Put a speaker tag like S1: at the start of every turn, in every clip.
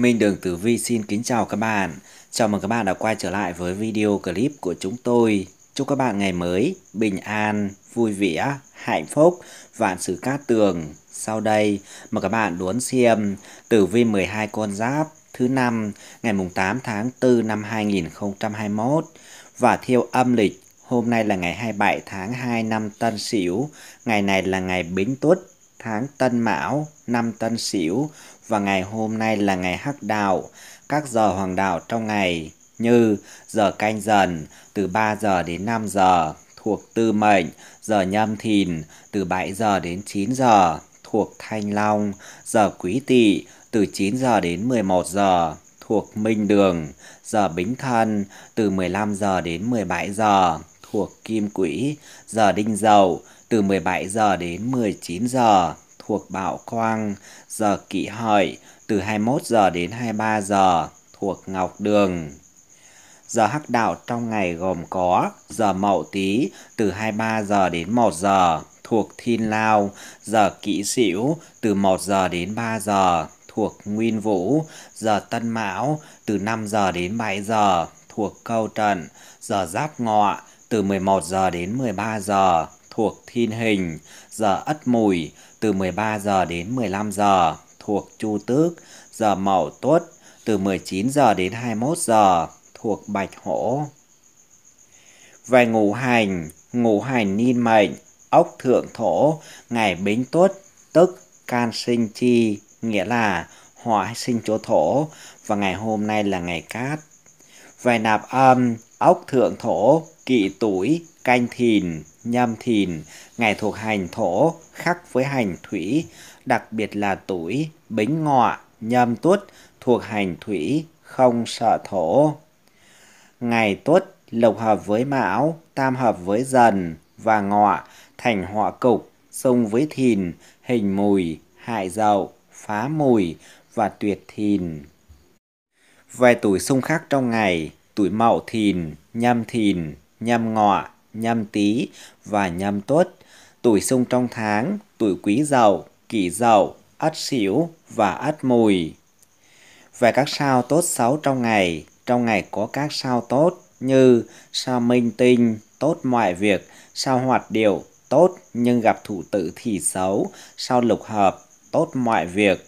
S1: Minh Đường Tử Vi xin kính chào các bạn. Chào mừng các bạn đã quay trở lại với video clip của chúng tôi. Chúc các bạn ngày mới bình an, vui vẻ, hạnh phúc, vạn sự cát tường. Sau đây, mời các bạn đón xem Tử Vi 12 con giáp thứ năm ngày mùng 8 tháng 4 năm 2021 và theo âm lịch Hôm nay là ngày 27 tháng 2 năm Tân Sửu, ngày này là ngày Bính Tuất, tháng Tân Mão, năm Tân Sửu và ngày hôm nay là ngày hắc đạo, các giờ hoàng đạo trong ngày như giờ canh dần từ 3 giờ đến 5 giờ thuộc tư mệnh, giờ nhâm thìn từ 7 giờ đến 9 giờ thuộc thanh long, giờ quý tỵ từ 9 giờ đến 11 giờ thuộc minh đường, giờ bính thân từ 15 giờ đến 17 giờ thuộc kim quỹ, giờ đinh dậu từ 17 giờ đến 19 giờ thuộc Bảo Quang, giờ kỵ Hợi từ 21 giờ đến 23 giờ thuộc Ngọc Đường. Giờ hắc đạo trong ngày gồm có giờ Mậu Tý từ 23 giờ đến 1 giờ thuộc Thiên Lao, giờ kỵ Sửu từ 1 giờ đến 3 giờ thuộc Nguyên Vũ, giờ Tân Mão từ 5 giờ đến 7 giờ thuộc Câu Trận, giờ Giáp Ngọ từ 11 giờ đến 13 giờ thuộc Thiên Hình, giờ Ất Mùi từ 13 giờ đến 15 giờ thuộc Chu Tước, giờ Mậu Tuất từ 19 giờ đến 21 giờ thuộc Bạch Hổ. Về ngũ hành, ngũ hành niên mệnh, ốc thượng thổ, ngày bính tuất, tức can sinh chi, nghĩa là hỏa sinh chỗ thổ, và ngày hôm nay là ngày cát. Về nạp âm, ốc thượng thổ, kỵ tuổi, canh thìn, nhâm thìn, ngày thuộc hành thổ, khắc với hành thủy, đặc biệt là tuổi, bính ngọ, nhâm tuất, thuộc hành thủy, không sợ thổ. Ngày tuất, lộc hợp với mão, tam hợp với dần và ngọ, thành họa cục, xung với thìn, hình mùi, hại dậu, phá mùi và tuyệt thìn. Vài tuổi xung khắc trong ngày, tuổi mậu thìn, nhâm thìn, nhâm ngọ, nhâm tý và nhâm tuất. Tuổi xung trong tháng, tuổi quý dậu, kỷ dậu, ất sửu và ất mùi. Về các sao tốt xấu trong ngày, trong ngày có các sao tốt như sao minh tinh, tốt mọi việc, sao hoạt điệu, tốt nhưng gặp thủ tự thì xấu, sao lục hợp, tốt mọi việc.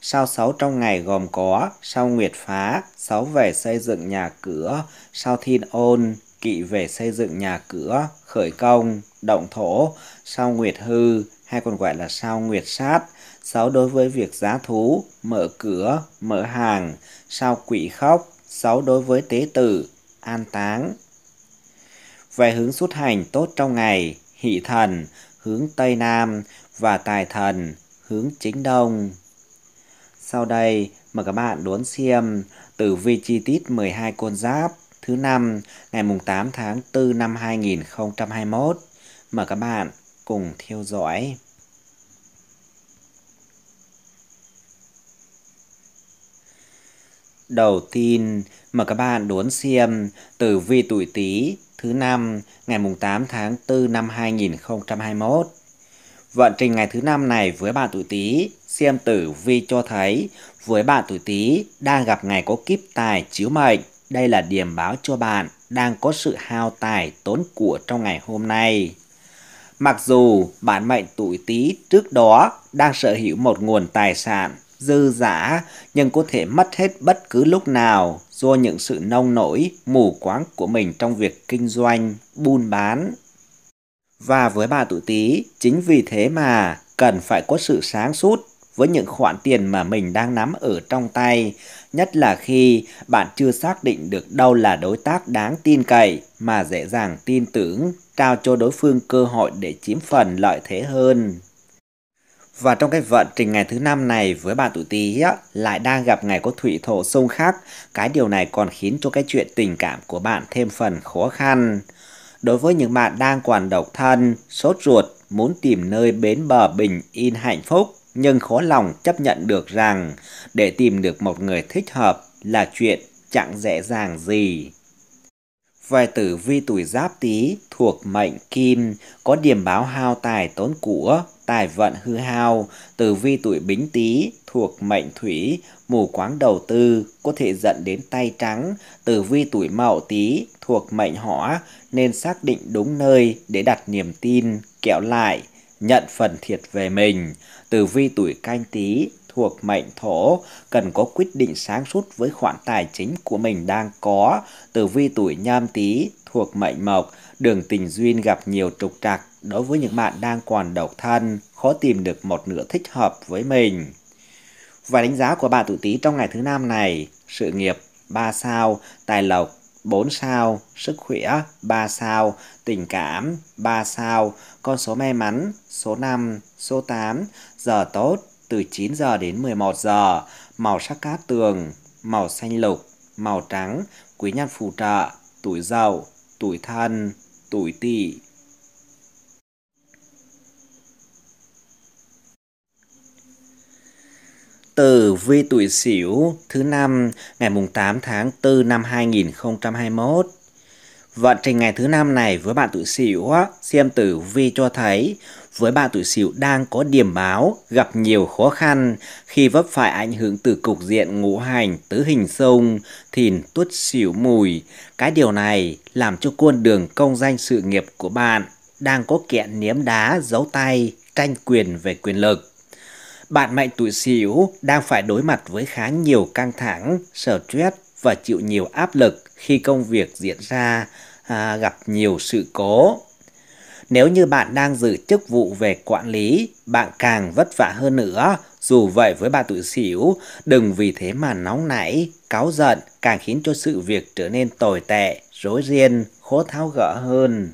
S1: Sao xấu trong ngày gồm có sao nguyệt phá, xấu về xây dựng nhà cửa, sao thiên ôn, kỵ về xây dựng nhà cửa, khởi công, động thổ, sao nguyệt hư hay còn gọi là sao nguyệt sát, sáu đối với việc giá thú, mở cửa, mở hàng, sao quỷ khóc, sáu đối với tế tử, an táng. Về hướng xuất hành tốt trong ngày, hỷ thần, hướng Tây Nam và tài thần, hướng chính Đông. Sau đây, mời các bạn đốn xem tử vi chi tiết 12 con giáp thứ năm ngày mùng 8 tháng 4 năm 2021. Mời các bạn cùng theo dõi. Đầu tiên, mời các bạn đốn xem tử vi tuổi Tý thứ năm ngày mùng 8 tháng 4 năm 2021. Vận trình ngày thứ năm này với bạn tuổi Tý, xem tử vi cho thấy với bạn tuổi Tý đang gặp ngày có kiếp tài chiếu mệnh đây là điểm báo cho bạn đang có sự hao tài tốn của trong ngày hôm nay. Mặc dù bạn mệnh tuổi Tý trước đó đang sở hữu một nguồn tài sản dư dả nhưng có thể mất hết bất cứ lúc nào do những sự nông nổi, mù quáng của mình trong việc kinh doanh, buôn bán. Và với bà tuổi Tý, chính vì thế mà cần phải có sự sáng suốt với những khoản tiền mà mình đang nắm ở trong tay, nhất là khi bạn chưa xác định được đâu là đối tác đáng tin cậy mà dễ dàng tin tưởng, trao cho đối phương cơ hội để chiếm phần lợi thế hơn. Và trong cái vận trình ngày thứ năm này với bạn tuổi tí á, lại đang gặp ngày có thủy thổ xung khắc, cái điều này còn khiến cho cái chuyện tình cảm của bạn thêm phần khó khăn. Đối với những bạn đang còn độc thân, sốt ruột, muốn tìm nơi bến bờ bình yên hạnh phúc, nhưng khó lòng chấp nhận được rằng để tìm được một người thích hợp là chuyện chẳng dễ dàng gì. Vài tử vi tuổi giáp tý thuộc mệnh kim, có điểm báo hao tài tốn của, tài vận hư hao. Tử vi tuổi bính tý thuộc mệnh thủy, mù quáng đầu tư, có thể dẫn đến tay trắng. Tử vi tuổi mậu tý thuộc mệnh hỏa, nên xác định đúng nơi để đặt niềm tin, kẹo lại nhận phần thiệt về mình. Tử vi tuổi canh tí thuộc mệnh thổ cần có quyết định sáng suốt với khoản tài chính của mình đang có. Tử vi tuổi Nhâm tí thuộc mệnh mộc, đường tình duyên gặp nhiều trục trặc đối với những bạn đang còn độc thân, khó tìm được một nửa thích hợp với mình. Và đánh giá của bạn tuổi tí trong ngày thứ năm này, sự nghiệp 3 sao, tài lộc 4 sao, sức khỏe 3 sao, tình cảm 3 sao, con số may mắn số 5, số 8, giờ tốt từ 9 giờ đến 11 giờ, màu sắc cát tường, màu xanh lục, màu trắng, quý nhân phù trợ, tuổi dậu, tuổi thân, tuổi tỵ. tử vi tuổi Sửu thứ năm ngày mùng 8 tháng 4 năm 2021. Vận trình ngày thứ năm này với bạn tuổi Sửu xem tử vi cho thấy với bạn tuổi Sửu đang có điểm báo gặp nhiều khó khăn khi vấp phải ảnh hưởng từ cục diện ngũ hành tứ hình sông thìn tuất Sửu mùi. Cái điều này làm cho con đường công danh sự nghiệp của bạn đang có kẹn niếm đá giấu tay tranh quyền về quyền lực bạn mệnh tuổi Sửu đang phải đối mặt với khá nhiều căng thẳng, stress và chịu nhiều áp lực khi công việc diễn ra à, gặp nhiều sự cố. Nếu như bạn đang giữ chức vụ về quản lý, bạn càng vất vả hơn nữa. Dù vậy với bà tuổi Sửu, đừng vì thế mà nóng nảy, cáu giận càng khiến cho sự việc trở nên tồi tệ, rối ren, khó tháo gỡ hơn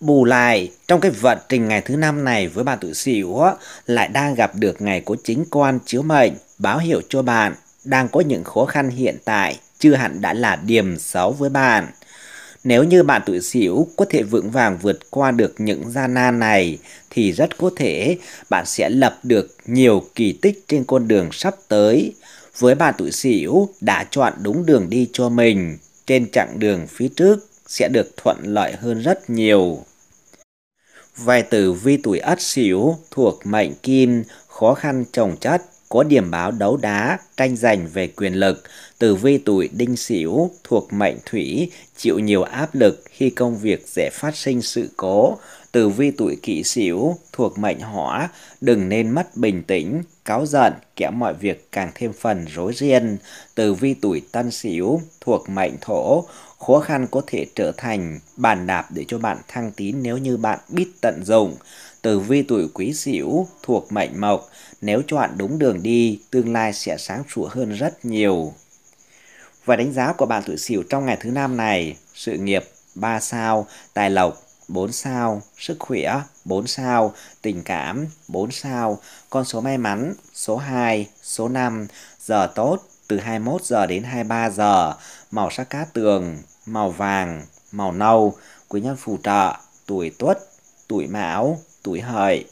S1: bù lại trong cái vận trình ngày thứ năm này với bạn tuổi sửu lại đang gặp được ngày của chính quan chiếu mệnh báo hiệu cho bạn đang có những khó khăn hiện tại chưa hẳn đã là điểm xấu với bạn. Nếu như bạn tuổi sửu có thể vững vàng vượt qua được những gian nan này thì rất có thể bạn sẽ lập được nhiều kỳ tích trên con đường sắp tới. Với bạn tuổi sửu đã chọn đúng đường đi cho mình trên chặng đường phía trước sẽ được thuận lợi hơn rất nhiều. Vài tử vi tuổi ất sửu thuộc mệnh kim, khó khăn trồng chất, có điểm báo đấu đá, tranh giành về quyền lực. Tử vi tuổi đinh sửu thuộc mệnh thủy, chịu nhiều áp lực khi công việc dễ phát sinh sự cố. Tử vi tuổi kỷ sửu thuộc mệnh hỏa, đừng nên mất bình tĩnh, cáo giận, kẻ mọi việc càng thêm phần rối ren. Tử vi tuổi tân sửu thuộc mệnh thổ, khó khăn có thể trở thành bàn đạp để cho bạn thăng tín nếu như bạn biết tận dụng. Tử vi tuổi quý sửu thuộc mệnh mộc, nếu chọn đúng đường đi, tương lai sẽ sáng sủa hơn rất nhiều. Và đánh giá của bạn tuổi sửu trong ngày thứ năm này, sự nghiệp 3 sao, tài lộc 4 sao, sức khỏe 4 sao, tình cảm 4 sao, con số may mắn số 2, số 5, giờ tốt từ 21 giờ đến 23 giờ, màu sắc cát tường, màu vàng, màu nâu, quý nhân phù trợ, tuổi tuất, tuổi mão, tuổi hợi.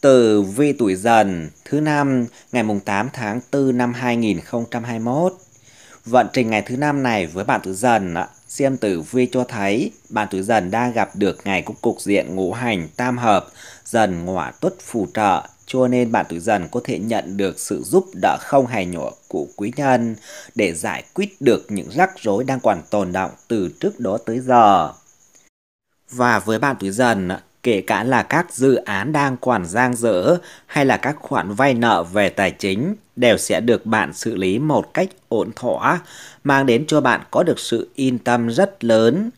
S1: từ vi tuổi dần, thứ năm, ngày mùng 8 tháng 4 năm 2021. Vận trình ngày thứ năm này với bạn tuổi dần ạ xem tử vi cho thấy bạn tuổi dần đang gặp được ngày có cục diện ngũ hành tam hợp, dần ngọa tuất phù trợ, cho nên bạn tuổi dần có thể nhận được sự giúp đỡ không hề nhỏ của quý nhân để giải quyết được những rắc rối đang còn tồn động từ trước đó tới giờ. Và với bạn tuổi dần, kể cả là các dự án đang còn giang dở hay là các khoản vay nợ về tài chính đều sẽ được bạn xử lý một cách ổn thỏa, mang đến cho bạn có được sự yên tâm rất lớn.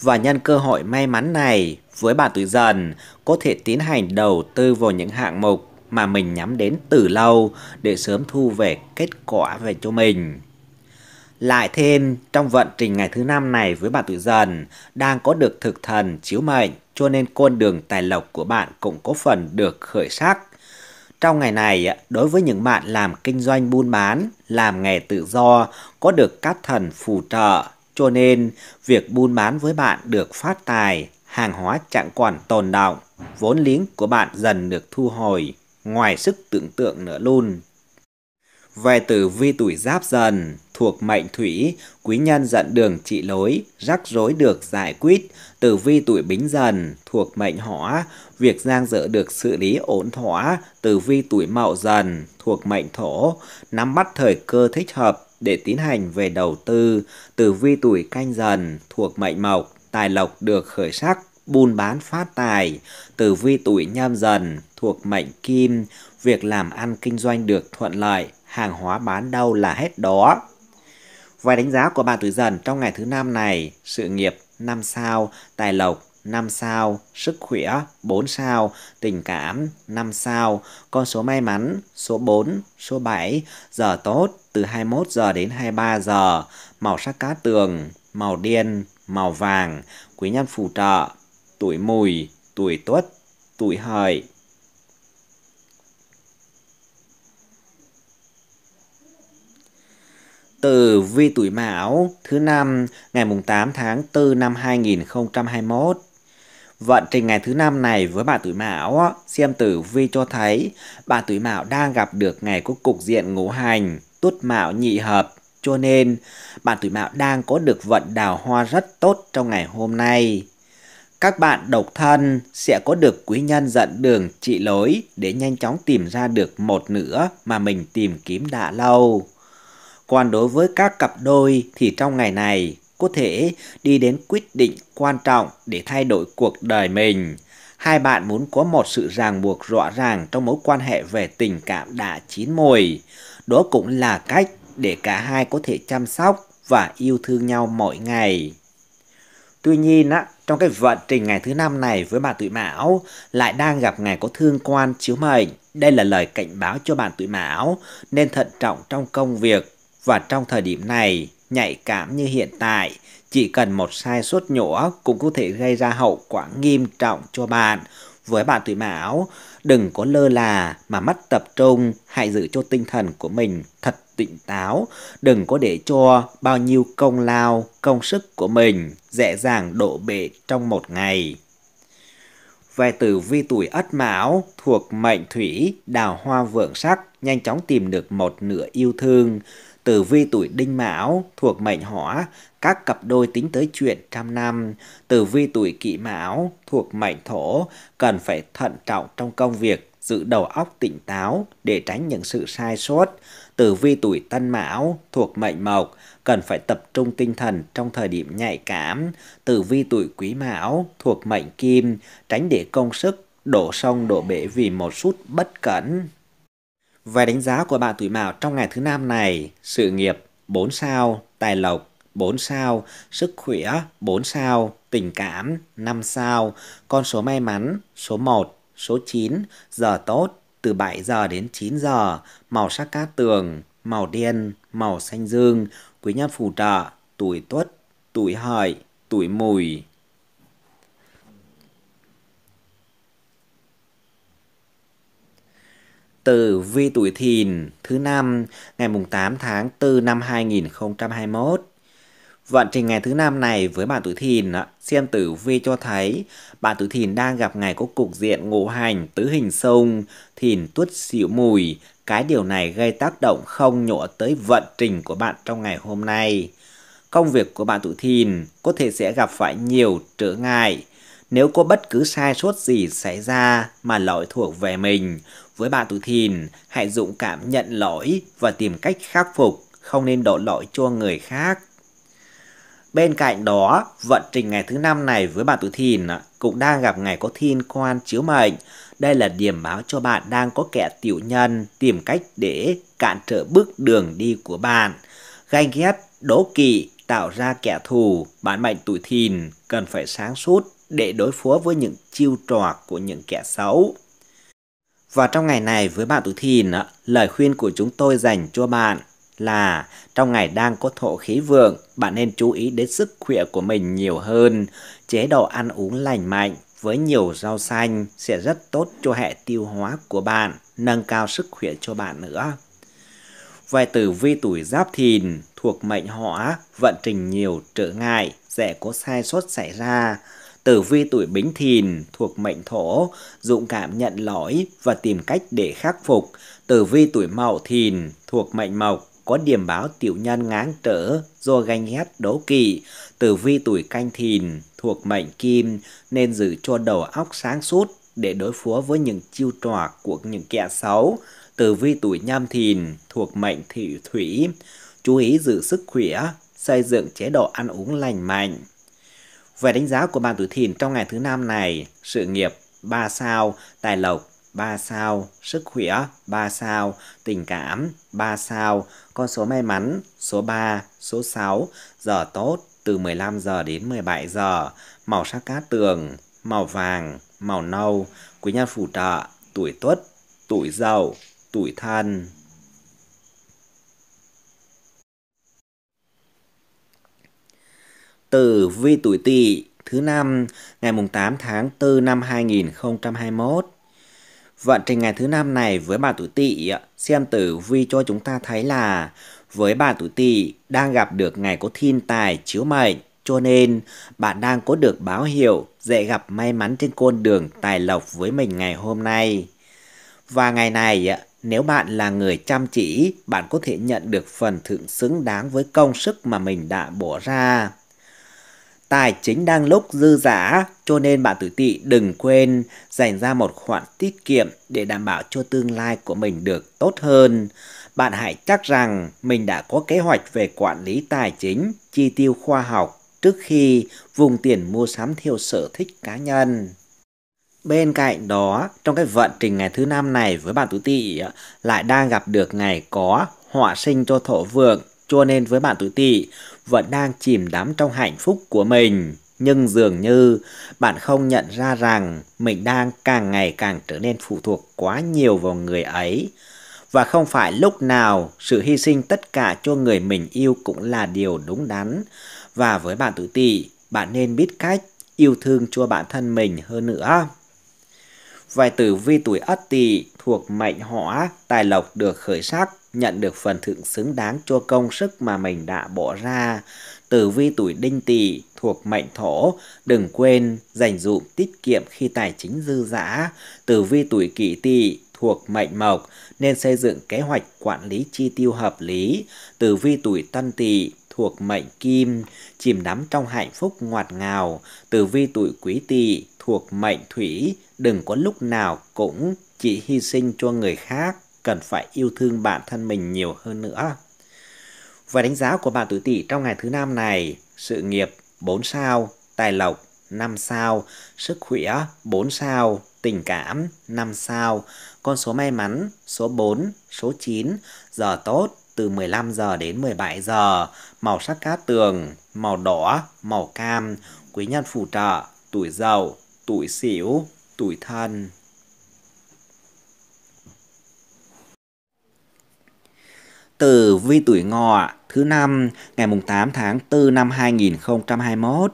S1: Và nhân cơ hội may mắn này, với bạn tuổi dần có thể tiến hành đầu tư vào những hạng mục mà mình nhắm đến từ lâu để sớm thu về kết quả về cho mình. Lại thêm, trong vận trình ngày thứ năm này với bạn tuổi dần, đang có được thực thần chiếu mệnh, cho nên con đường tài lộc của bạn cũng có phần được khởi sắc. Trong ngày này, đối với những bạn làm kinh doanh buôn bán, làm nghề tự do, có được các thần phù trợ, cho nên việc buôn bán với bạn được phát tài, hàng hóa chẳng còn tồn động, vốn liếng của bạn dần được thu hồi, ngoài sức tưởng tượng nữa luôn. Về từ vi tuổi giáp dần, thuộc mệnh thủy, quý nhân dẫn đường trị lối, rắc rối được giải quyết, tử vi tuổi bính dần thuộc mệnh hỏa, việc giang dở được xử lý ổn thỏa, tử vi tuổi mậu dần thuộc mệnh thổ, nắm bắt thời cơ thích hợp để tiến hành về đầu tư, tử vi tuổi canh dần thuộc mệnh mộc, tài lộc được khởi sắc, buôn bán phát tài, tử vi tuổi nhâm dần thuộc mệnh kim, việc làm ăn kinh doanh được thuận lợi, hàng hóa bán đâu là hết đó. Vài đánh giá của bạn tuổi dần trong ngày thứ năm này, sự nghiệp 5 sao, tài lộc 5 sao, sức khỏe 4 sao, tình cảm 5 sao, con số may mắn số 4, số 7, giờ tốt từ 21 giờ đến 23 giờ, màu sắc cá tường, màu đen, màu vàng, quý nhân phù trợ, tuổi mùi, tuổi tuất, tuổi hợi. từ vi tuổi Mão thứ năm ngày mùng 8 tháng 4 năm 2021. Vận trình ngày thứ năm này với bạn tuổi Mão, xem tử vi cho thấy bạn tuổi Mão đang gặp được ngày có cục diện ngũ hành, tuất Mão nhị hợp, cho nên bạn tuổi Mão đang có được vận đào hoa rất tốt trong ngày hôm nay. Các bạn độc thân sẽ có được quý nhân dẫn đường trị lối để nhanh chóng tìm ra được một nửa mà mình tìm kiếm đã lâu. Còn đối với các cặp đôi thì trong ngày này có thể đi đến quyết định quan trọng để thay đổi cuộc đời mình. Hai bạn muốn có một sự ràng buộc rõ ràng trong mối quan hệ về tình cảm đã chín mùi Đó cũng là cách để cả hai có thể chăm sóc và yêu thương nhau mỗi ngày. Tuy nhiên, á, trong cái vận trình ngày thứ năm này với bạn tuổi Mão lại đang gặp ngày có thương quan chiếu mệnh. Đây là lời cảnh báo cho bạn tuổi Mão nên thận trọng trong công việc và trong thời điểm này, nhạy cảm như hiện tại, chỉ cần một sai suất nhỏ cũng có thể gây ra hậu quả nghiêm trọng cho bạn. Với bạn tuổi mão, đừng có lơ là mà mất tập trung, hãy giữ cho tinh thần của mình thật tỉnh táo, đừng có để cho bao nhiêu công lao, công sức của mình dễ dàng đổ bể trong một ngày. Về tử vi tuổi ất mão thuộc mệnh thủy, đào hoa vượng sắc, nhanh chóng tìm được một nửa yêu thương tử vi tuổi đinh mão thuộc mệnh hỏa, các cặp đôi tính tới chuyện trăm năm, tử vi tuổi kỷ mão thuộc mệnh thổ, cần phải thận trọng trong công việc, giữ đầu óc tỉnh táo để tránh những sự sai sót. Tử vi tuổi tân mão thuộc mệnh mộc, cần phải tập trung tinh thần trong thời điểm nhạy cảm. Tử vi tuổi quý mão thuộc mệnh kim, tránh để công sức đổ sông đổ bể vì một chút bất cẩn. Về đánh giá của bạn tuổi Mão trong ngày thứ năm này, sự nghiệp 4 sao, tài lộc 4 sao, sức khỏe 4 sao, tình cảm 5 sao, con số may mắn số 1, số 9, giờ tốt từ 7 giờ đến 9 giờ, màu sắc cát tường, màu đen, màu xanh dương, quý nhân phù trợ, tuổi tuất, tuổi hợi, tuổi mùi. từ vi tuổi thìn thứ năm ngày mùng 8 tháng 4 năm 2021. Vận trình ngày thứ năm này với bạn tuổi thìn, xem tử vi cho thấy bạn tuổi thìn đang gặp ngày có cục diện ngũ hành tứ hình sông thìn tuất xịu mùi. Cái điều này gây tác động không nhỏ tới vận trình của bạn trong ngày hôm nay. Công việc của bạn tuổi thìn có thể sẽ gặp phải nhiều trở ngại, nếu có bất cứ sai sót gì xảy ra mà lỗi thuộc về mình, với bạn tuổi thìn, hãy dũng cảm nhận lỗi và tìm cách khắc phục, không nên đổ lỗi cho người khác. Bên cạnh đó, vận trình ngày thứ năm này với bạn tuổi thìn cũng đang gặp ngày có thiên quan chiếu mệnh. Đây là điểm báo cho bạn đang có kẻ tiểu nhân tìm cách để cản trở bước đường đi của bạn. Ganh ghét, đố kỵ, tạo ra kẻ thù, bản mệnh tuổi thìn cần phải sáng suốt để đối phó với những chiêu trò của những kẻ xấu. Và trong ngày này với bạn tuổi thìn, lời khuyên của chúng tôi dành cho bạn là trong ngày đang có thổ khí vượng, bạn nên chú ý đến sức khỏe của mình nhiều hơn. Chế độ ăn uống lành mạnh với nhiều rau xanh sẽ rất tốt cho hệ tiêu hóa của bạn, nâng cao sức khỏe cho bạn nữa. Về tử vi tuổi giáp thìn thuộc mệnh hỏa, vận trình nhiều trở ngại, dễ có sai sót xảy ra, Tử vi tuổi Bính Thìn thuộc mệnh Thổ, dũng cảm nhận lỗi và tìm cách để khắc phục. Tử vi tuổi Mậu Thìn thuộc mệnh Mộc, có điểm báo tiểu nhân ngáng trở do ganh ghét đố kỵ. Tử vi tuổi Canh Thìn thuộc mệnh Kim nên giữ cho đầu óc sáng suốt để đối phó với những chiêu trò của những kẻ xấu. Tử vi tuổi Nhâm Thìn thuộc mệnh Thủy Thủy, chú ý giữ sức khỏe, xây dựng chế độ ăn uống lành mạnh. Về đánh giá của bạn tuổi thìn trong ngày thứ năm này, sự nghiệp 3 sao, tài lộc 3 sao, sức khỏe 3 sao, tình cảm 3 sao, con số may mắn số 3, số 6, giờ tốt từ 15 giờ đến 17 giờ, màu sắc cát tường, màu vàng, màu nâu, quý nhân phù trợ, tuổi tuất, tuổi dậu, tuổi thân. tử vi tuổi Tỵ thứ năm ngày mùng 8 tháng 4 năm 2021. Vận trình ngày thứ năm này với bà tuổi Tỵ xem tử vi cho chúng ta thấy là với bà tuổi Tỵ đang gặp được ngày có thiên tài chiếu mệnh cho nên bạn đang có được báo hiệu dễ gặp may mắn trên con đường tài lộc với mình ngày hôm nay. Và ngày này nếu bạn là người chăm chỉ, bạn có thể nhận được phần thưởng xứng đáng với công sức mà mình đã bỏ ra tài chính đang lúc dư giả, cho nên bạn tuổi Tỵ đừng quên dành ra một khoản tiết kiệm để đảm bảo cho tương lai của mình được tốt hơn. Bạn hãy chắc rằng mình đã có kế hoạch về quản lý tài chính, chi tiêu khoa học trước khi vùng tiền mua sắm theo sở thích cá nhân. Bên cạnh đó, trong cái vận trình ngày thứ năm này với bạn tuổi tỵ lại đang gặp được ngày có họa sinh cho thổ vượng, cho nên với bạn tuổi tỵ vẫn đang chìm đắm trong hạnh phúc của mình nhưng dường như bạn không nhận ra rằng mình đang càng ngày càng trở nên phụ thuộc quá nhiều vào người ấy và không phải lúc nào sự hy sinh tất cả cho người mình yêu cũng là điều đúng đắn và với bạn tự tỷ, bạn nên biết cách yêu thương cho bản thân mình hơn nữa Vài tử vi tuổi Ất Tỵ thuộc mệnh hỏa, tài lộc được khởi sắc, nhận được phần thưởng xứng đáng cho công sức mà mình đã bỏ ra. Tử vi tuổi Đinh Tỵ thuộc mệnh thổ, đừng quên dành dụm tiết kiệm khi tài chính dư dả. Tử vi tuổi Kỷ Tỵ thuộc mệnh mộc nên xây dựng kế hoạch quản lý chi tiêu hợp lý. Tử vi tuổi Tân Tỵ thuộc mệnh kim, chìm đắm trong hạnh phúc ngọt ngào. Tử vi tuổi Quý Tỵ thuộc mệnh thủy, đừng có lúc nào cũng chỉ hy sinh cho người khác, cần phải yêu thương bản thân mình nhiều hơn nữa. Và đánh giá của bạn tuổi Tỵ trong ngày thứ năm này, sự nghiệp 4 sao, tài lộc 5 sao, sức khỏe 4 sao, tình cảm 5 sao, con số may mắn số 4, số 9, giờ tốt từ 15 giờ đến 17 giờ, màu sắc cát tường, màu đỏ, màu cam, quý nhân phù trợ, tuổi giàu tuổi xỉu, tuổi thân. Từ vi tuổi ngọ thứ năm ngày mùng 8 tháng 4 năm 2021.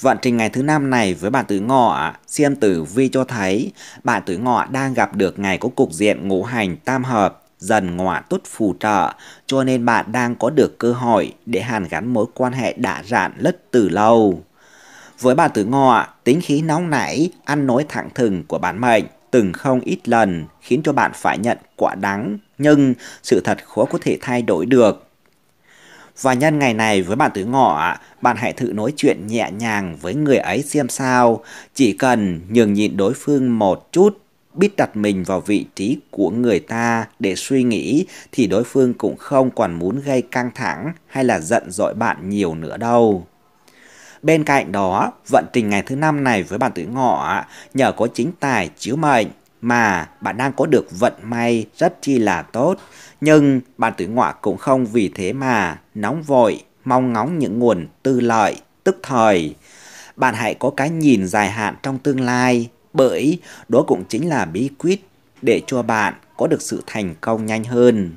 S1: Vận trình ngày thứ năm này với bạn tuổi ngọ, xem tử vi cho thấy bạn tuổi ngọ đang gặp được ngày có cục diện ngũ hành tam hợp, dần ngọa tốt phù trợ, cho nên bạn đang có được cơ hội để hàn gắn mối quan hệ đã rạn lất từ lâu. Với bà tử ngọ, tính khí nóng nảy, ăn nói thẳng thừng của bản mệnh từng không ít lần khiến cho bạn phải nhận quả đắng, nhưng sự thật khó có thể thay đổi được. Và nhân ngày này với bạn tử ngọ, bạn hãy thử nói chuyện nhẹ nhàng với người ấy xem sao, chỉ cần nhường nhịn đối phương một chút, biết đặt mình vào vị trí của người ta để suy nghĩ thì đối phương cũng không còn muốn gây căng thẳng hay là giận dỗi bạn nhiều nữa đâu. Bên cạnh đó, vận trình ngày thứ năm này với bạn tuổi ngọ nhờ có chính tài chiếu mệnh mà bạn đang có được vận may rất chi là tốt. Nhưng bạn tuổi ngọ cũng không vì thế mà nóng vội, mong ngóng những nguồn tư lợi, tức thời. Bạn hãy có cái nhìn dài hạn trong tương lai bởi đó cũng chính là bí quyết để cho bạn có được sự thành công nhanh hơn.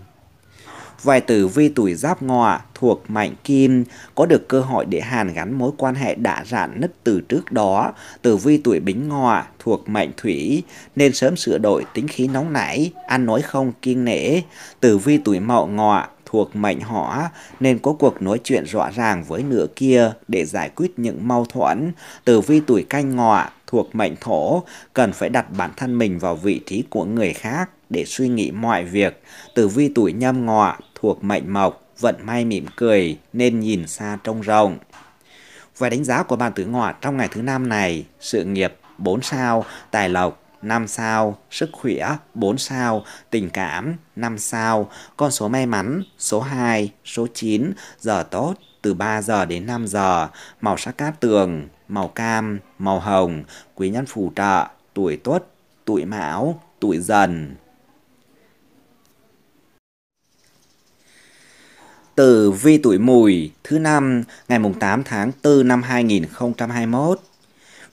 S1: Vài tử vi tuổi giáp ngọ thuộc mạnh kim có được cơ hội để hàn gắn mối quan hệ đã rạn nứt từ trước đó. Tử vi tuổi bính ngọ thuộc mệnh thủy nên sớm sửa đổi tính khí nóng nảy, ăn nói không kiêng nể. Tử vi tuổi mậu ngọ thuộc mệnh hỏa nên có cuộc nói chuyện rõ ràng với nửa kia để giải quyết những mâu thuẫn. Tử vi tuổi canh ngọ thuộc mệnh thổ cần phải đặt bản thân mình vào vị trí của người khác để suy nghĩ mọi việc. Tử vi tuổi nhâm ngọ thuộc mệnh mộc, vận may mỉm cười nên nhìn xa trông rộng. Về đánh giá của bàn tử ngọ trong ngày thứ năm này, sự nghiệp 4 sao, tài lộc 5 sao, sức khỏe 4 sao, tình cảm 5 sao, con số may mắn số 2, số 9, giờ tốt từ 3 giờ đến 5 giờ, màu sắc cát tường, màu cam, màu hồng, quý nhân phù trợ, tuổi tuất, tuổi mão, tuổi dần. Tử vi tuổi mùi thứ năm ngày mùng 8 tháng 4 năm 2021.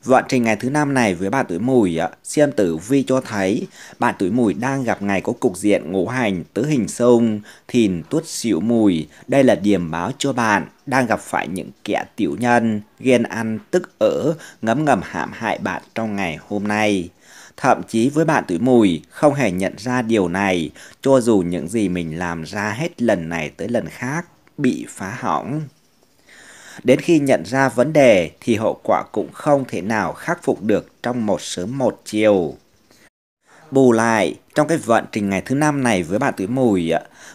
S1: Vận trình ngày thứ năm này với bạn tuổi mùi xem tử vi cho thấy bạn tuổi mùi đang gặp ngày có cục diện ngũ hành tứ hình sông thìn tuất xỉu mùi. Đây là điểm báo cho bạn đang gặp phải những kẻ tiểu nhân ghen ăn tức ở ngấm ngầm hãm hại bạn trong ngày hôm nay. Thậm chí với bạn tuổi mùi không hề nhận ra điều này cho dù những gì mình làm ra hết lần này tới lần khác bị phá hỏng. Đến khi nhận ra vấn đề thì hậu quả cũng không thể nào khắc phục được trong một sớm một chiều. Bù lại, trong cái vận trình ngày thứ năm này với bạn tuổi mùi,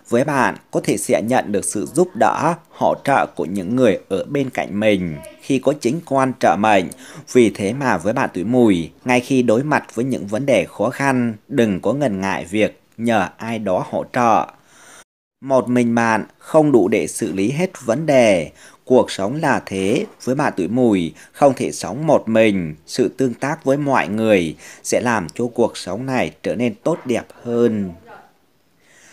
S1: với bạn có thể sẽ nhận được sự giúp đỡ, hỗ trợ của những người ở bên cạnh mình khi có chính quan trợ mệnh. Vì thế mà với bạn tuổi mùi, ngay khi đối mặt với những vấn đề khó khăn, đừng có ngần ngại việc nhờ ai đó hỗ trợ. Một mình bạn không đủ để xử lý hết vấn đề, Cuộc sống là thế, với bà tuổi mùi, không thể sống một mình, sự tương tác với mọi người sẽ làm cho cuộc sống này trở nên tốt đẹp hơn.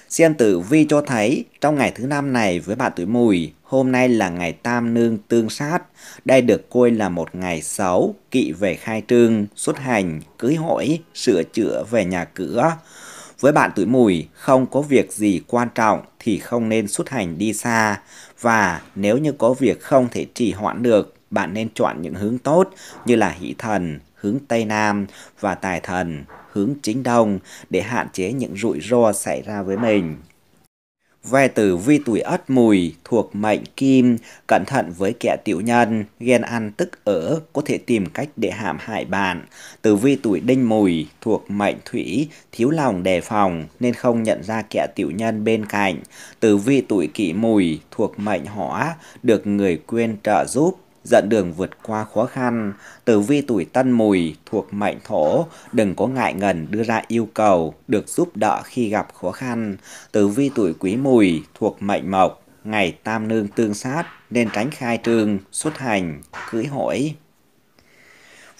S1: Xem tử vi cho thấy, trong ngày thứ năm này với bà tuổi mùi, hôm nay là ngày tam nương tương sát. Đây được coi là một ngày xấu, kỵ về khai trương, xuất hành, cưới hỏi, sửa chữa về nhà cửa. Với bạn tuổi mùi, không có việc gì quan trọng thì không nên xuất hành đi xa. Và nếu như có việc không thể trì hoãn được, bạn nên chọn những hướng tốt như là hỷ thần, hướng Tây Nam và tài thần, hướng Chính Đông để hạn chế những rủi ro xảy ra với mình. Ve tử vi tuổi ất mùi thuộc mệnh kim, cẩn thận với kẻ tiểu nhân, ghen ăn tức ở, có thể tìm cách để hãm hại bạn. Tử vi tuổi đinh mùi thuộc mệnh thủy, thiếu lòng đề phòng nên không nhận ra kẻ tiểu nhân bên cạnh. Tử vi tuổi kỷ mùi thuộc mệnh hỏa, được người quên trợ giúp Dặn đường vượt qua khó khăn, tử vi tuổi tân mùi thuộc mệnh thổ, đừng có ngại ngần đưa ra yêu cầu, được giúp đỡ khi gặp khó khăn. Tử vi tuổi quý mùi thuộc mệnh mộc, ngày tam nương tương sát nên tránh khai trương, xuất hành, cưới hỏi.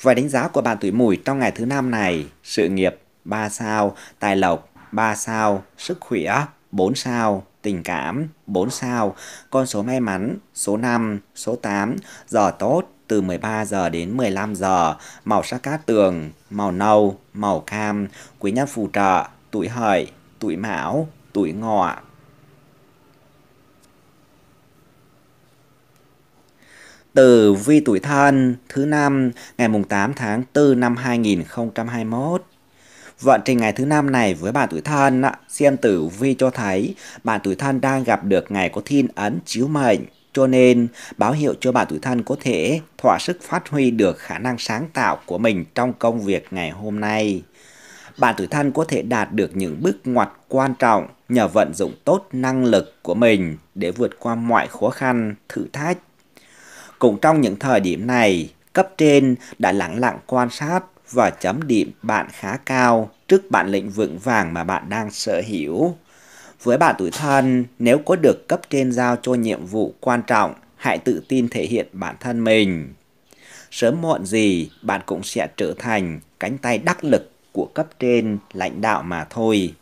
S1: Và đánh giá của bạn tuổi mùi trong ngày thứ năm này, sự nghiệp 3 sao, tài lộc 3 sao, sức khỏe 4 sao, tình cảm 4 sao, con số may mắn số 5, số 8, giờ tốt từ 13 giờ đến 15 giờ, màu sắc cát tường, màu nâu, màu cam, quý nhân phù trợ, tuổi hợi, tuổi mão, tuổi ngọ. từ vi tuổi thân thứ năm ngày mùng 8 tháng 4 năm 2021 Vận trình ngày thứ năm này với bạn tuổi thân, xem tử vi cho thấy bạn tuổi thân đang gặp được ngày có thiên ấn chiếu mệnh. Cho nên, báo hiệu cho bạn tuổi thân có thể thỏa sức phát huy được khả năng sáng tạo của mình trong công việc ngày hôm nay. Bạn tuổi thân có thể đạt được những bước ngoặt quan trọng nhờ vận dụng tốt năng lực của mình để vượt qua mọi khó khăn, thử thách. Cũng trong những thời điểm này, cấp trên đã lặng lặng quan sát và chấm điểm bạn khá cao trước bản lĩnh vững vàng mà bạn đang sở hữu. Với bạn tuổi thân, nếu có được cấp trên giao cho nhiệm vụ quan trọng, hãy tự tin thể hiện bản thân mình. Sớm muộn gì, bạn cũng sẽ trở thành cánh tay đắc lực của cấp trên lãnh đạo mà thôi.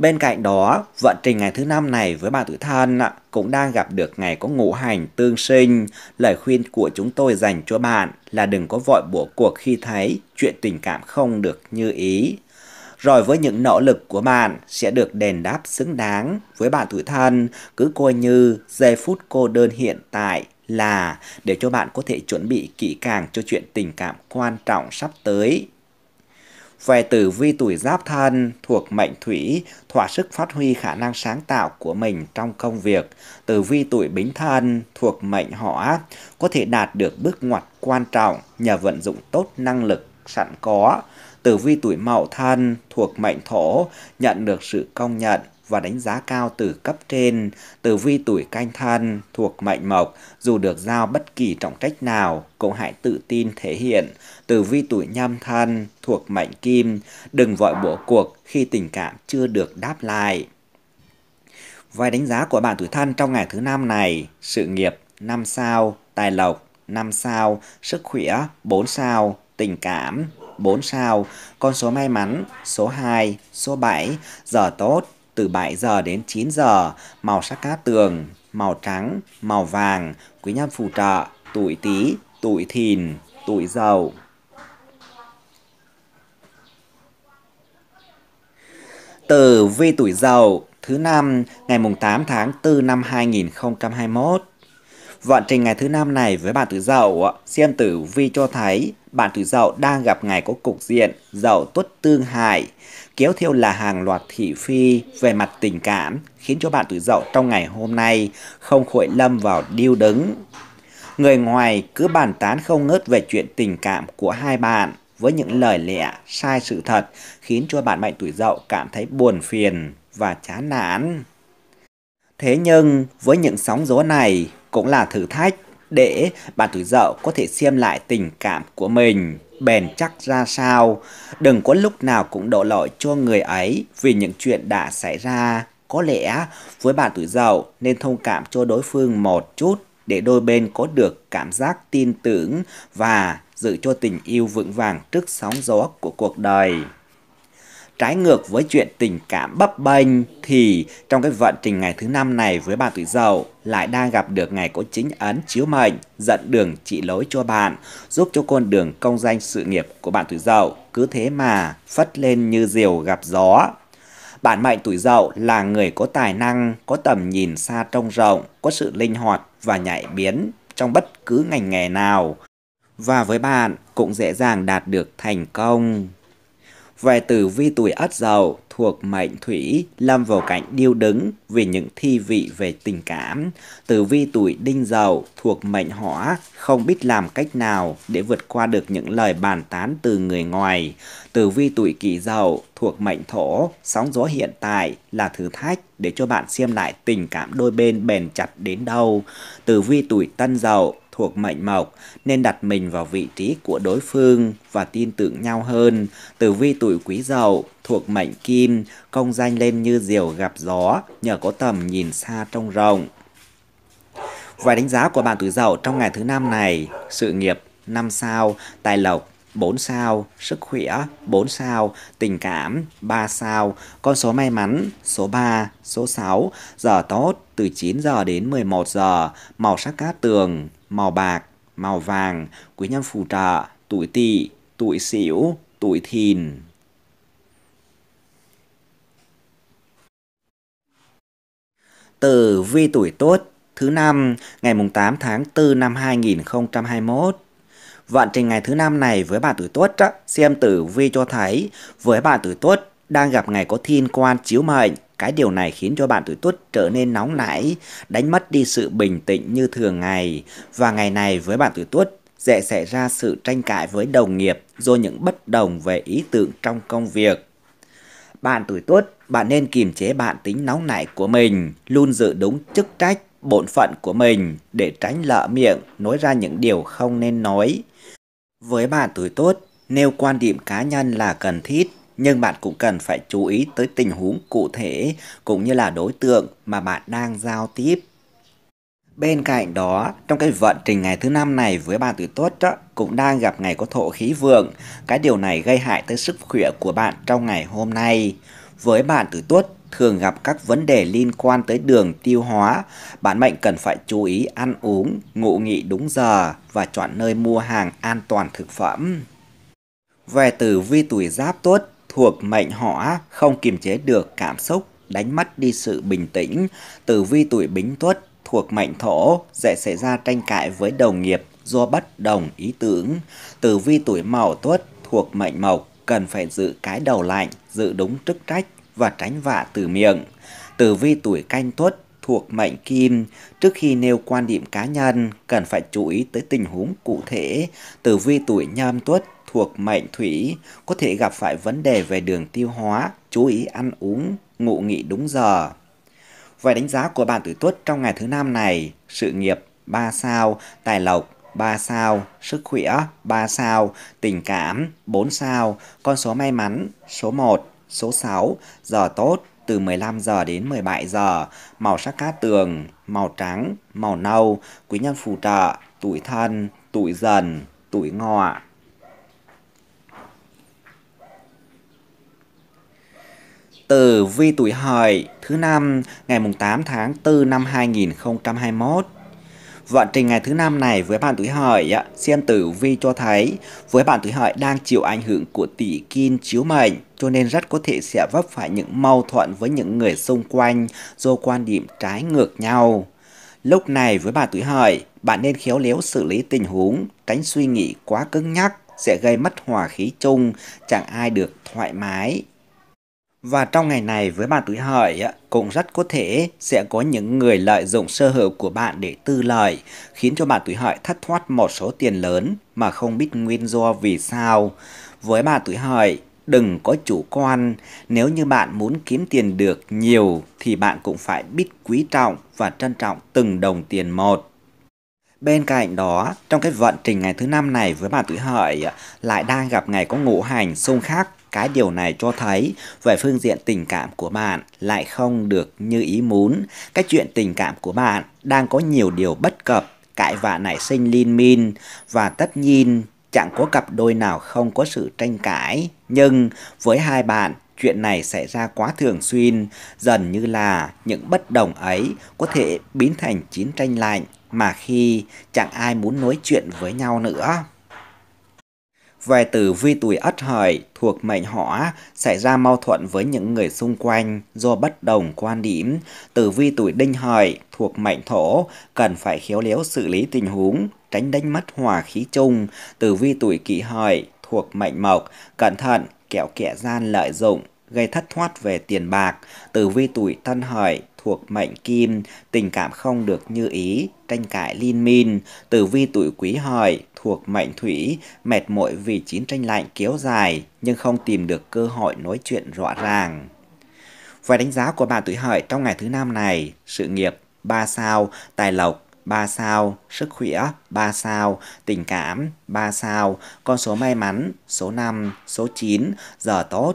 S1: Bên cạnh đó, vận trình ngày thứ năm này với bạn tuổi thân cũng đang gặp được ngày có ngũ hành tương sinh. Lời khuyên của chúng tôi dành cho bạn là đừng có vội bỏ cuộc khi thấy chuyện tình cảm không được như ý. Rồi với những nỗ lực của bạn sẽ được đền đáp xứng đáng. Với bạn tuổi thân, cứ coi như giây phút cô đơn hiện tại là để cho bạn có thể chuẩn bị kỹ càng cho chuyện tình cảm quan trọng sắp tới về tử vi tuổi giáp thân thuộc mệnh thủy, thỏa sức phát huy khả năng sáng tạo của mình trong công việc. Tử vi tuổi bính thân thuộc mệnh hỏa, có thể đạt được bước ngoặt quan trọng nhờ vận dụng tốt năng lực sẵn có. Tử vi tuổi mậu thân thuộc mệnh thổ, nhận được sự công nhận và đánh giá cao từ cấp trên, từ vi tuổi canh thân, thuộc mệnh mộc, dù được giao bất kỳ trọng trách nào, cũng hãy tự tin thể hiện, từ vi tuổi nhâm thân, thuộc mệnh kim, đừng vội bỏ cuộc khi tình cảm chưa được đáp lại. Vài đánh giá của bạn tuổi thân trong ngày thứ năm này, sự nghiệp 5 sao, tài lộc 5 sao, sức khỏe 4 sao, tình cảm 4 sao, con số may mắn số 2, số 7, giờ tốt từ 7 giờ đến 9 giờ, màu sắc cát tường, màu trắng, màu vàng, quý nhân phù trợ, tuổi tí, tuổi thìn, tuổi dậu. từ vi tuổi dậu thứ năm ngày mùng 8 tháng 4 năm 2021 Vận trình ngày thứ năm này với bạn tuổi dậu, xem tử vi cho thấy bạn tuổi dậu đang gặp ngày có cục diện dậu tuất tương hại, kéo theo là hàng loạt thị phi về mặt tình cảm, khiến cho bạn tuổi dậu trong ngày hôm nay không khỏi lâm vào điêu đứng. Người ngoài cứ bàn tán không ngớt về chuyện tình cảm của hai bạn với những lời lẽ sai sự thật khiến cho bạn mệnh tuổi dậu cảm thấy buồn phiền và chán nản. Thế nhưng với những sóng gió này, cũng là thử thách để bạn tuổi dậu có thể xem lại tình cảm của mình bền chắc ra sao. Đừng có lúc nào cũng đổ lỗi cho người ấy vì những chuyện đã xảy ra. Có lẽ với bạn tuổi dậu nên thông cảm cho đối phương một chút để đôi bên có được cảm giác tin tưởng và giữ cho tình yêu vững vàng trước sóng gió của cuộc đời trái ngược với chuyện tình cảm bấp bênh thì trong cái vận trình ngày thứ năm này với bà tuổi dậu lại đang gặp được ngày có chính ấn chiếu mệnh dẫn đường chỉ lối cho bạn giúp cho con đường công danh sự nghiệp của bạn tuổi dậu cứ thế mà phất lên như diều gặp gió Bạn mệnh tuổi dậu là người có tài năng có tầm nhìn xa trông rộng có sự linh hoạt và nhạy biến trong bất cứ ngành nghề nào và với bạn cũng dễ dàng đạt được thành công Vài tử vi tuổi ất Dậu thuộc mệnh thủy lâm vào cảnh điêu đứng vì những thi vị về tình cảm. Tử vi tuổi đinh Dậu thuộc mệnh hỏa không biết làm cách nào để vượt qua được những lời bàn tán từ người ngoài. Tử vi tuổi kỷ Dậu thuộc mệnh thổ, sóng gió hiện tại là thử thách để cho bạn xem lại tình cảm đôi bên bền chặt đến đâu. Tử vi tuổi tân dậu thuộc mệnh mộc nên đặt mình vào vị trí của đối phương và tin tưởng nhau hơn. Tử vi tuổi quý dậu thuộc mệnh kim, công danh lên như diều gặp gió nhờ có tầm nhìn xa trông rộng. Vài đánh giá của bạn tuổi dậu trong ngày thứ năm này, sự nghiệp 5 sao, tài lộc 4 sao, sức khỏe 4 sao, tình cảm 3 sao, con số may mắn số 3, số 6, giờ tốt từ 9 giờ đến 11 giờ, màu sắc cát tường màu bạc, màu vàng, quý nhân phù trợ, tuổi tỵ, tuổi sửu, tuổi thìn. Tử vi tuổi tốt thứ năm ngày mùng 8 tháng 4 năm 2021. Vận trình ngày thứ năm này với bạn tuổi Tốt, xem tử vi cho thấy với bạn tuổi Tốt đang gặp ngày có thiên quan chiếu mệnh cái điều này khiến cho bạn tuổi tuất trở nên nóng nảy, đánh mất đi sự bình tĩnh như thường ngày. Và ngày này với bạn tuổi tuất dễ xảy ra sự tranh cãi với đồng nghiệp do những bất đồng về ý tưởng trong công việc. Bạn tuổi tuất, bạn nên kiềm chế bản tính nóng nảy của mình, luôn giữ đúng chức trách, bổn phận của mình để tránh lỡ miệng nói ra những điều không nên nói. Với bạn tuổi tuất, nêu quan điểm cá nhân là cần thiết nhưng bạn cũng cần phải chú ý tới tình huống cụ thể cũng như là đối tượng mà bạn đang giao tiếp. Bên cạnh đó, trong cái vận trình ngày thứ năm này với bạn tuổi tuất cũng đang gặp ngày có thổ khí vượng. Cái điều này gây hại tới sức khỏe của bạn trong ngày hôm nay. Với bạn tuổi tuất thường gặp các vấn đề liên quan tới đường tiêu hóa, bạn mệnh cần phải chú ý ăn uống, ngủ nghỉ đúng giờ và chọn nơi mua hàng an toàn thực phẩm. Về từ vi tuổi giáp tuất, thuộc mệnh hỏa không kiềm chế được cảm xúc, đánh mất đi sự bình tĩnh, tử vi tuổi bính tuất thuộc mệnh thổ dễ xảy ra tranh cãi với đồng nghiệp do bất đồng ý tưởng. Tử vi tuổi mậu tuất thuộc mệnh mộc cần phải giữ cái đầu lạnh, giữ đúng chức trách và tránh vạ từ miệng. Tử vi tuổi canh tuất thuộc mệnh kim, trước khi nêu quan điểm cá nhân cần phải chú ý tới tình huống cụ thể. Tử vi tuổi nhâm tuất thuộc mệnh thủy có thể gặp phải vấn đề về đường tiêu hóa, chú ý ăn uống, ngủ nghỉ đúng giờ. Vậy đánh giá của bạn tuổi tuất trong ngày thứ năm này, sự nghiệp 3 sao, tài lộc 3 sao, sức khỏe 3 sao, tình cảm 4 sao, con số may mắn số 1, số 6, giờ tốt từ 15 giờ đến 17 giờ, màu sắc cát tường, màu trắng, màu nâu, quý nhân phù trợ, tuổi thân, tuổi dần, tuổi ngọ. tử vi tuổi hợi thứ năm ngày mùng 8 tháng 4 năm 2021. Vận trình ngày thứ năm này với bạn tuổi hợi, xem tử vi cho thấy với bạn tuổi hợi đang chịu ảnh hưởng của tỷ kim chiếu mệnh cho nên rất có thể sẽ vấp phải những mâu thuẫn với những người xung quanh do quan điểm trái ngược nhau. Lúc này với bạn tuổi hợi, bạn nên khéo léo xử lý tình huống, tránh suy nghĩ quá cứng nhắc sẽ gây mất hòa khí chung, chẳng ai được thoải mái. Và trong ngày này với bạn tuổi hợi cũng rất có thể sẽ có những người lợi dụng sơ hở của bạn để tư lợi, khiến cho bạn tuổi hợi thất thoát một số tiền lớn mà không biết nguyên do vì sao. Với bạn tuổi hợi, đừng có chủ quan, nếu như bạn muốn kiếm tiền được nhiều thì bạn cũng phải biết quý trọng và trân trọng từng đồng tiền một. Bên cạnh đó, trong cái vận trình ngày thứ năm này với bạn tuổi hợi lại đang gặp ngày có ngũ hành xung khắc cái điều này cho thấy về phương diện tình cảm của bạn lại không được như ý muốn. Cái chuyện tình cảm của bạn đang có nhiều điều bất cập, cãi vã nảy sinh liên minh và tất nhiên chẳng có cặp đôi nào không có sự tranh cãi. Nhưng với hai bạn, chuyện này xảy ra quá thường xuyên, dần như là những bất đồng ấy có thể biến thành chiến tranh lạnh mà khi chẳng ai muốn nói chuyện với nhau nữa về từ vi tuổi ất hợi thuộc mệnh hỏa xảy ra mâu thuẫn với những người xung quanh do bất đồng quan điểm. Tử vi tuổi đinh hợi thuộc mệnh thổ cần phải khéo léo xử lý tình huống, tránh đánh mất hòa khí chung. Tử vi tuổi kỷ hợi thuộc mệnh mộc cẩn thận kẻo kẻ gian lợi dụng gây thất thoát về tiền bạc. Tử vi tuổi thân hợi thuộc mệnh kim, tình cảm không được như ý, tranh cãi liên min tử vi tuổi quý hợi thuộc mệnh thủy, mệt mỏi vì chiến tranh lạnh kéo dài nhưng không tìm được cơ hội nói chuyện rõ ràng. Vài đánh giá của bạn tuổi hợi trong ngày thứ năm này, sự nghiệp 3 sao, tài lộc 3 sao, sức khỏe 3 sao, tình cảm 3 sao, con số may mắn số 5, số 9, giờ tốt